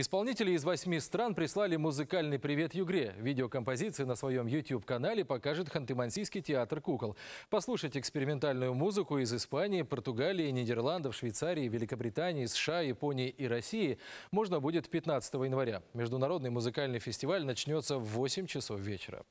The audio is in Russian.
Исполнители из восьми стран прислали музыкальный привет Югре. Видеокомпозиции на своем YouTube-канале покажет Ханты-Мансийский театр кукол. Послушать экспериментальную музыку из Испании, Португалии, Нидерландов, Швейцарии, Великобритании, США, Японии и России можно будет 15 января. Международный музыкальный фестиваль начнется в 8 часов вечера.